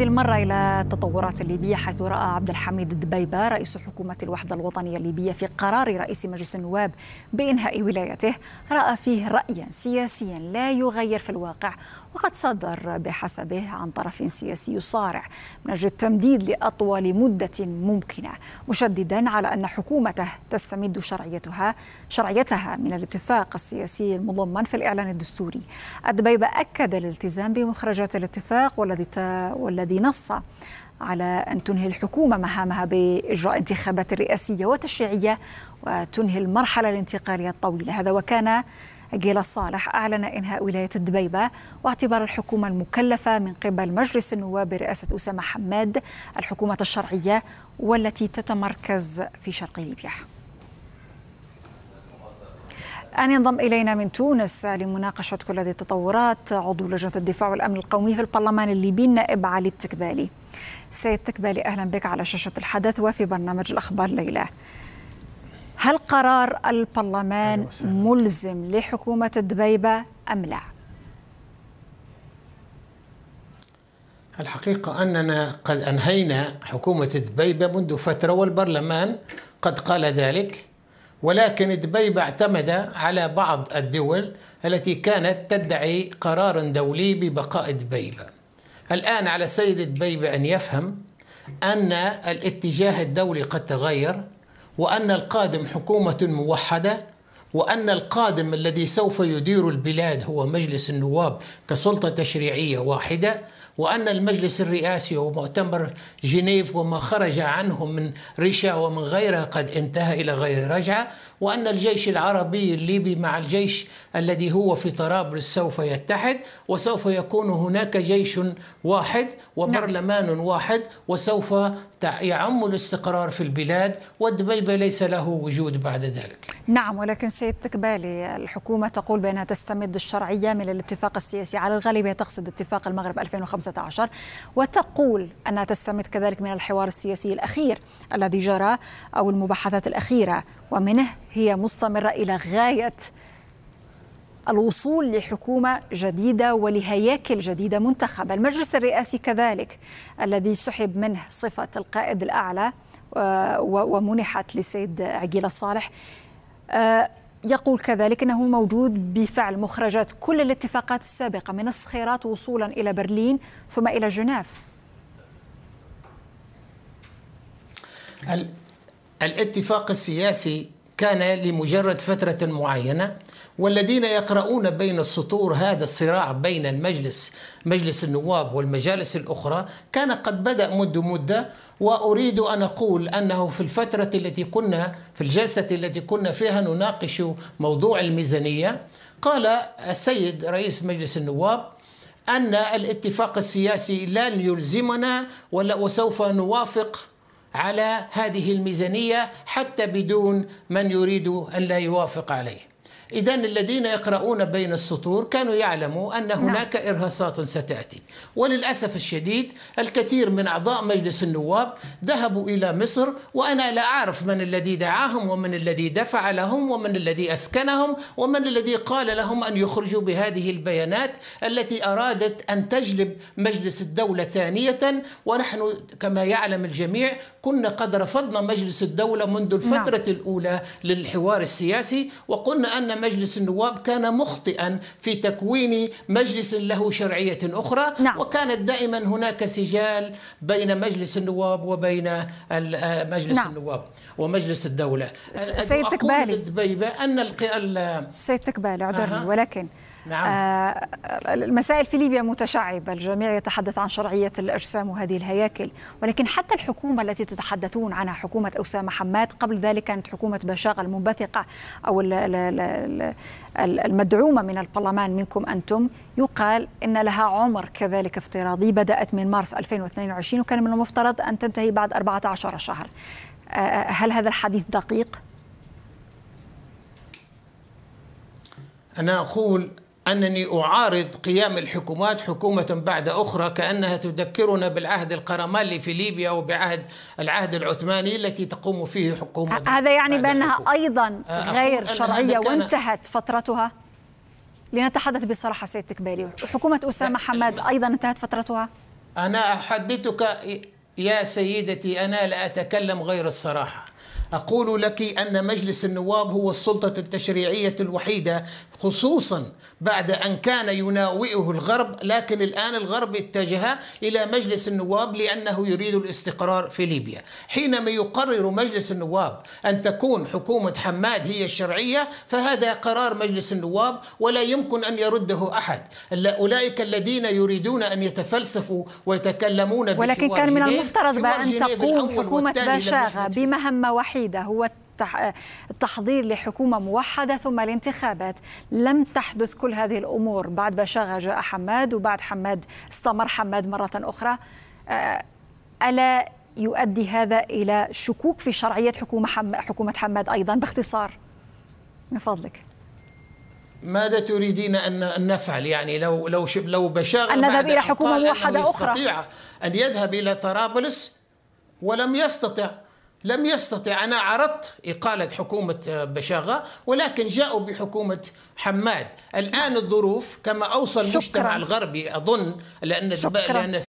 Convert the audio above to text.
هذه المرة إلى التطورات الليبية حيث رأى عبد الحميد الدبيبة رئيس حكومة الوحدة الوطنية الليبية في قرار رئيس مجلس النواب بإنهاء ولايته رأى فيه رأيا سياسيا لا يغير في الواقع وقد صدر بحسبه عن طرف سياسي يصارع من أجل التمديد لأطول مدة ممكنة مشددا على أن حكومته تستمد شرعيتها شرعيتها من الاتفاق السياسي المضمن في الإعلان الدستوري الدبيبة أكد الالتزام بمخرجات الاتفاق والذي الذي نص على أن تنهي الحكومة مهامها بإجراء انتخابات رئاسية وتشريعية وتنهي المرحلة الانتقالية الطويلة هذا وكان جيل الصالح أعلن إنهاء ولاية الدبيبة واعتبار الحكومة المكلفة من قبل مجلس النواب برئاسة أسامة حماد الحكومة الشرعية والتي تتمركز في شرق ليبيا الآن ينضم إلينا من تونس لمناقشة كل هذه التطورات عضو لجنة الدفاع والأمن القومي في البرلمان الليبي النائب علي التكبالي سيد تكبالي أهلا بك على شاشة الحدث وفي برنامج الأخبار ليلة هل قرار البرلمان ملزم لحكومة دبيبة أم لا؟ الحقيقة أننا قد أنهينا حكومة دبيبة منذ فترة والبرلمان قد قال ذلك ولكن دبي اعتمد على بعض الدول التي كانت تدعي قرار دولي ببقاء دبي الآن على السيد دبي أن يفهم أن الاتجاه الدولي قد تغير وأن القادم حكومة موحدة وأن القادم الذي سوف يدير البلاد هو مجلس النواب كسلطة تشريعية واحدة وأن المجلس الرئاسي ومؤتمر جنيف وما خرج عنه من رشا ومن غيرها قد انتهى إلى غير رجعة وأن الجيش العربي الليبي مع الجيش الذي هو في طرابلس سوف يتحد وسوف يكون هناك جيش واحد وبرلمان نعم. واحد وسوف يعم الاستقرار في البلاد والدبيبة ليس له وجود بعد ذلك نعم ولكن سيد تكبالي الحكومة تقول بأنها تستمد الشرعية من الاتفاق السياسي على الغالب هي تقصد اتفاق المغرب 2015 2015 وتقول أنها تستمد كذلك من الحوار السياسي الأخير الذي جرى أو المباحثات الأخيرة ومنه هي مستمرة إلى غاية الوصول لحكومة جديدة ولهياكل جديدة منتخبة المجلس الرئاسي كذلك الذي سحب منه صفة القائد الأعلى آه، ومنحت لسيد عقيل الصالح آه، يقول كذلك انه موجود بفعل مخرجات كل الاتفاقات السابقه من الصخيرات وصولا الى برلين ثم الى جنيف. الاتفاق السياسي كان لمجرد فتره معينه والذين يقرؤون بين السطور هذا الصراع بين المجلس مجلس النواب والمجالس الأخرى كان قد بدأ منذ مدة وأريد أن أقول أنه في الفترة التي كنا في الجلسة التي كنا فيها نناقش موضوع الميزانية قال السيد رئيس مجلس النواب أن الاتفاق السياسي لن يلزمنا ولا وسوف نوافق على هذه الميزانية حتى بدون من يريد أن لا يوافق عليه إذا الذين يقرؤون بين السطور كانوا يعلموا أن نعم. هناك نعم. إرهاصات ستأتي وللأسف الشديد الكثير من أعضاء مجلس النواب ذهبوا إلى مصر وأنا لا أعرف من الذي دعاهم ومن الذي دفع لهم ومن الذي أسكنهم ومن الذي قال لهم أن يخرجوا بهذه البيانات التي أرادت أن تجلب مجلس الدولة ثانية ونحن كما يعلم الجميع كنا قد رفضنا مجلس الدولة منذ نعم. الفترة نعم. الأولى للحوار السياسي وقلنا أن مجلس النواب كان مخطئا في تكوين مجلس له شرعية أخرى نعم. وكانت دائما هناك سجال بين مجلس النواب وبين آه، مجلس نعم. النواب ومجلس الدولة سيد تكبالي أن الق... سيد تكبالي عذرني أه. ولكن نعم. آه المسائل في ليبيا متشعبة الجميع يتحدث عن شرعية الأجسام وهذه الهياكل ولكن حتى الحكومة التي تتحدثون عنها حكومة أسامة حماد قبل ذلك كانت حكومة بشاغة المنبثقة أو المدعومة من البرلمان منكم أنتم يقال إن لها عمر كذلك افتراضي بدأت من مارس 2022 وكان من المفترض أن تنتهي بعد 14 شهر آه، آه، هل هذا الحديث دقيق؟ أنا أقول أنني أعارض قيام الحكومات حكومة بعد أخرى كأنها تذكرنا بالعهد القرمالي في ليبيا وبعهد العهد العثماني التي تقوم فيه حكومة هذا يعني بأنها حكومة. أيضا آه، غير شرعية وانتهت فترتها لنتحدث بصراحة سيد تكبالي حكومة أسامة حماد أيضا انتهت فترتها أنا أحدثك يا سيدتي أنا لا أتكلم غير الصراحة أقول لك أن مجلس النواب هو السلطة التشريعية الوحيدة خصوصا بعد أن كان يناوئه الغرب لكن الآن الغرب اتجه إلى مجلس النواب لأنه يريد الاستقرار في ليبيا حينما يقرر مجلس النواب أن تكون حكومة حماد هي الشرعية فهذا قرار مجلس النواب ولا يمكن أن يرده أحد أولئك الذين يريدون أن يتفلسفوا ويتكلمون ولكن كان من المفترض بأن تقوم حكومة باشاغة بمهمة واحدة الوحيدة هو التحضير لحكومة موحدة ثم الانتخابات لم تحدث كل هذه الأمور بعد بشاغة جاء حماد وبعد حماد استمر حماد مرة أخرى آه، ألا يؤدي هذا إلى شكوك في شرعية حكومة, حكومة حماد أيضا باختصار من فضلك ماذا تريدين ان نفعل يعني لو لو لو بشاغه ان نذهب الى حكومه موحده اخرى يستطيع ان يذهب الى طرابلس ولم يستطع لم يستطع أنا عرضت إقالة حكومة آه، بشاغة ولكن جاءوا بحكومة حماد الآن الظروف كما أوصل المجتمع الغربي أظن لأن, شكرا. لأن